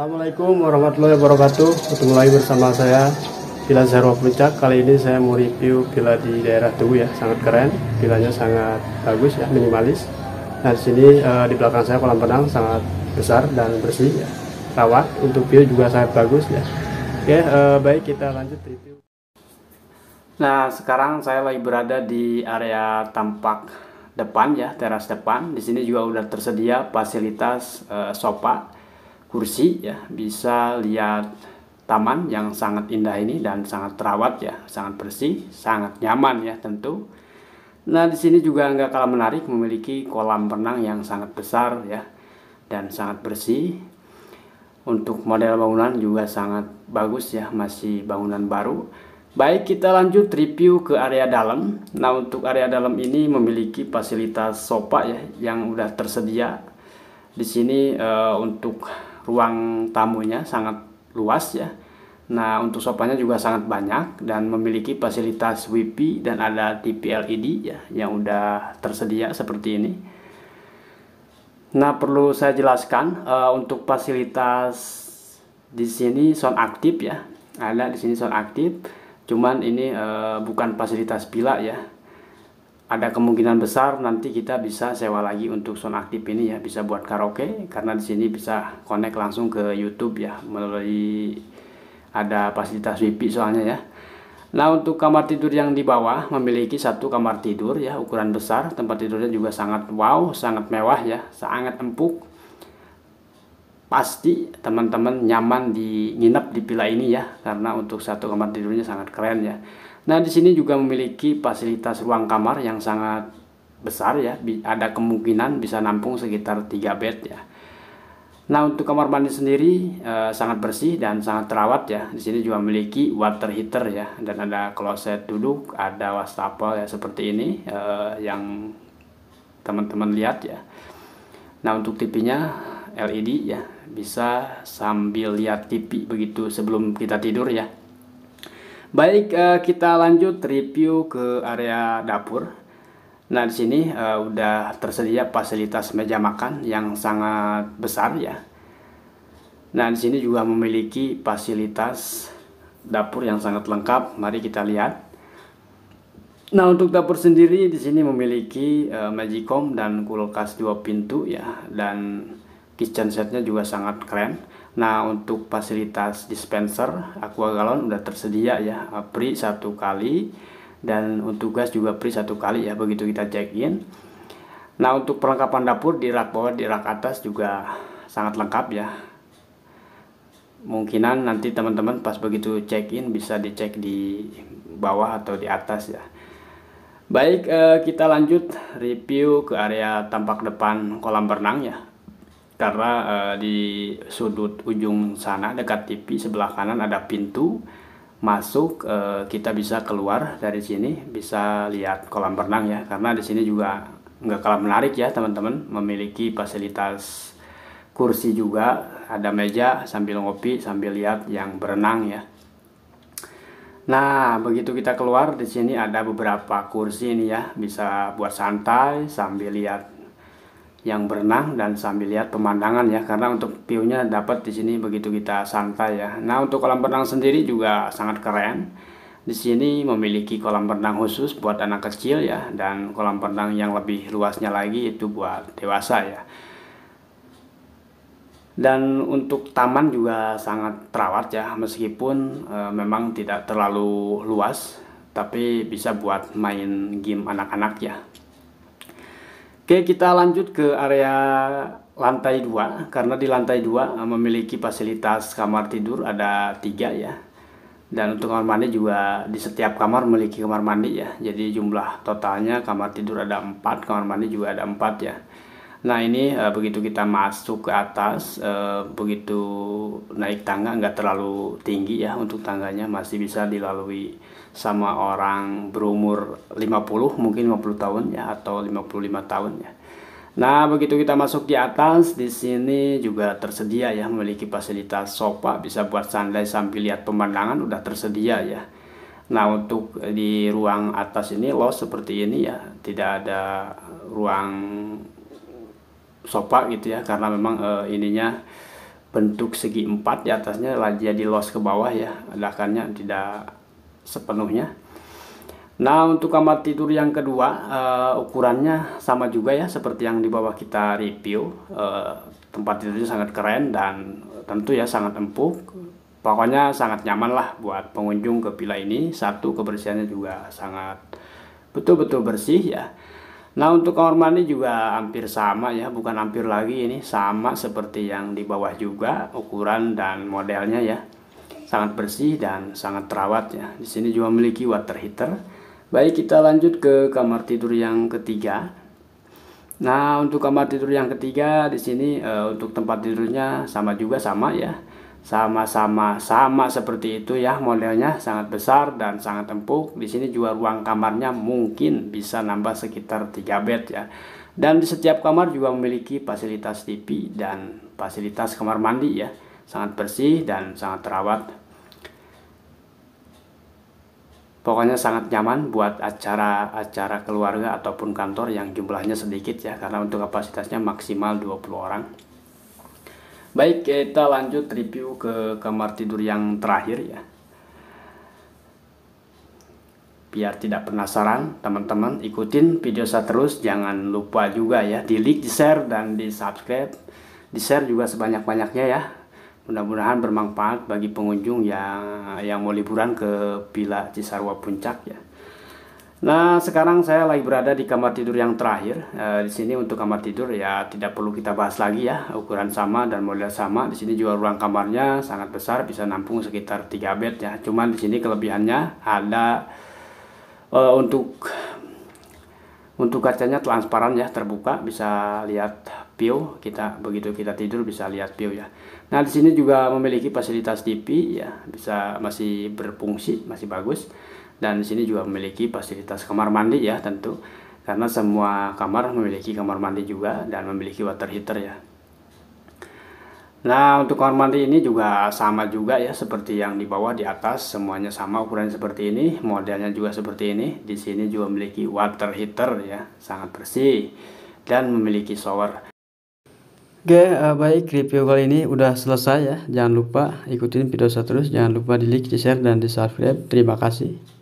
Assalamualaikum warahmatullahi wabarakatuh Ketemu lagi bersama saya Bila Zero Puncak Kali ini saya mau review bila di daerah Tugu ya Sangat keren, Villanya sangat bagus ya, minimalis Nah sini e, di belakang saya kolam renang sangat besar dan bersih ya Rawat, untuk view juga sangat bagus ya Oke, e, baik kita lanjut review Nah sekarang saya lagi berada di area tampak depan ya, teras depan Di sini juga sudah tersedia fasilitas e, sofa kursi ya bisa lihat taman yang sangat indah ini dan sangat terawat ya sangat bersih sangat nyaman ya tentu nah di sini juga nggak kalah menarik memiliki kolam renang yang sangat besar ya dan sangat bersih untuk model bangunan juga sangat bagus ya masih bangunan baru Baik, kita lanjut review ke area dalam. Nah, untuk area dalam ini memiliki fasilitas sofa ya yang udah tersedia. Di sini uh, untuk ruang tamunya sangat luas ya. Nah, untuk sopannya juga sangat banyak dan memiliki fasilitas WiFi dan ada TV LED ya yang udah tersedia seperti ini. Nah, perlu saya jelaskan uh, untuk fasilitas di sini sound aktif ya. Ada di sini sound aktif, cuman ini uh, bukan fasilitas pila ya ada kemungkinan besar nanti kita bisa sewa lagi untuk sound aktif ini ya bisa buat karaoke karena di sini bisa connect langsung ke YouTube ya melalui ada fasilitas wifi soalnya ya nah untuk kamar tidur yang di bawah memiliki satu kamar tidur ya ukuran besar tempat tidurnya juga sangat wow sangat mewah ya sangat empuk pasti teman-teman nyaman di nginep di villa ini ya karena untuk satu kamar tidurnya sangat keren ya Nah, di sini juga memiliki fasilitas ruang kamar yang sangat besar ya. Ada kemungkinan bisa nampung sekitar 3 bed ya. Nah, untuk kamar mandi sendiri e, sangat bersih dan sangat terawat ya. Di sini juga memiliki water heater ya dan ada kloset duduk, ada wastafel ya seperti ini e, yang teman-teman lihat ya. Nah, untuk TV-nya LED ya. Bisa sambil lihat TV begitu sebelum kita tidur ya. Baik, uh, kita lanjut review ke area dapur. Nah, di sini uh, udah tersedia fasilitas meja makan yang sangat besar ya. Nah, di sini juga memiliki fasilitas dapur yang sangat lengkap. Mari kita lihat. Nah, untuk dapur sendiri di sini memiliki uh, magicom dan kulkas dua pintu ya dan kitchen setnya juga sangat keren. Nah untuk fasilitas dispenser aqua galon udah tersedia ya pri satu kali dan untuk gas juga pri satu kali ya begitu kita check in. Nah untuk perlengkapan dapur di rak bawah di rak atas juga sangat lengkap ya. Mungkinan nanti teman-teman pas begitu check in bisa dicek di bawah atau di atas ya. Baik, eh, kita lanjut review ke area tampak depan kolam berenang ya karena uh, di sudut ujung sana dekat TV sebelah kanan ada pintu masuk uh, kita bisa keluar dari sini bisa lihat kolam renang ya karena di sini juga nggak kalah menarik ya teman-teman memiliki fasilitas kursi juga ada meja sambil ngopi sambil lihat yang berenang ya Nah, begitu kita keluar di sini ada beberapa kursi ini ya, bisa buat santai sambil lihat yang berenang dan sambil lihat pemandangan ya karena untuk viewnya dapat di sini begitu kita santai ya. Nah untuk kolam berenang sendiri juga sangat keren. Di sini memiliki kolam berenang khusus buat anak kecil ya dan kolam berenang yang lebih luasnya lagi itu buat dewasa ya. Dan untuk taman juga sangat terawat ya meskipun e, memang tidak terlalu luas tapi bisa buat main game anak-anak ya. Oke, kita lanjut ke area lantai 2 karena di lantai 2 eh, memiliki fasilitas kamar tidur ada tiga ya. Dan untuk kamar mandi juga di setiap kamar memiliki kamar mandi ya. Jadi jumlah totalnya kamar tidur ada empat kamar mandi juga ada empat ya. Nah ini uh, begitu kita masuk ke atas, uh, begitu naik tangga nggak terlalu tinggi ya untuk tangganya masih bisa dilalui sama orang berumur 50 mungkin 50 tahun ya atau 55 tahun ya. Nah begitu kita masuk di atas di sini juga tersedia ya memiliki fasilitas sofa bisa buat santai sambil lihat pemandangan udah tersedia ya. Nah untuk di ruang atas ini loh seperti ini ya tidak ada ruang sopak gitu ya karena memang uh, ininya bentuk segi empat di atasnya jadi los ke bawah ya ledakannya tidak sepenuhnya nah untuk kamar tidur yang kedua uh, ukurannya sama juga ya seperti yang di bawah kita review uh, tempat tidurnya sangat keren dan tentu ya sangat empuk pokoknya sangat nyaman lah buat pengunjung ke villa ini satu kebersihannya juga sangat betul-betul bersih ya Nah untuk kamar mandi juga hampir sama ya, bukan hampir lagi ini sama seperti yang di bawah juga ukuran dan modelnya ya. Sangat bersih dan sangat terawat ya. Di sini juga memiliki water heater. Baik kita lanjut ke kamar tidur yang ketiga. Nah untuk kamar tidur yang ketiga di sini e, untuk tempat tidurnya sama juga sama ya sama-sama sama seperti itu ya modelnya sangat besar dan sangat empuk di sini juga ruang kamarnya mungkin bisa nambah sekitar 3 bed ya dan di setiap kamar juga memiliki fasilitas TV dan fasilitas kamar mandi ya sangat bersih dan sangat terawat pokoknya sangat nyaman buat acara-acara keluarga ataupun kantor yang jumlahnya sedikit ya karena untuk kapasitasnya maksimal 20 orang Baik, kita lanjut review ke kamar tidur yang terakhir ya. Biar tidak penasaran, teman-teman ikutin video saya terus. Jangan lupa juga ya, di like, di share, dan di subscribe. Di share juga sebanyak-banyaknya ya. Mudah-mudahan bermanfaat bagi pengunjung yang yang mau liburan ke Villa Cisarua Puncak ya. Nah, sekarang saya lagi berada di kamar tidur yang terakhir. E, di sini untuk kamar tidur ya tidak perlu kita bahas lagi ya. Ukuran sama dan model sama. Di sini juga ruang kamarnya sangat besar, bisa nampung sekitar 3 bed ya. Cuman di sini kelebihannya ada e, untuk untuk kacanya transparan ya terbuka bisa lihat view kita begitu kita tidur bisa lihat view ya nah di sini juga memiliki fasilitas TV ya bisa masih berfungsi masih bagus dan di sini juga memiliki fasilitas kamar mandi ya tentu karena semua kamar memiliki kamar mandi juga dan memiliki water heater ya Nah, untuk kamar mandi ini juga sama juga ya seperti yang di bawah di atas semuanya sama ukuran seperti ini, modelnya juga seperti ini. Di sini juga memiliki water heater ya, sangat bersih dan memiliki shower. Oke, okay, eh, baik review kali ini udah selesai ya. Jangan lupa ikutin video saya terus, jangan lupa di like, di share dan di subscribe. Terima kasih.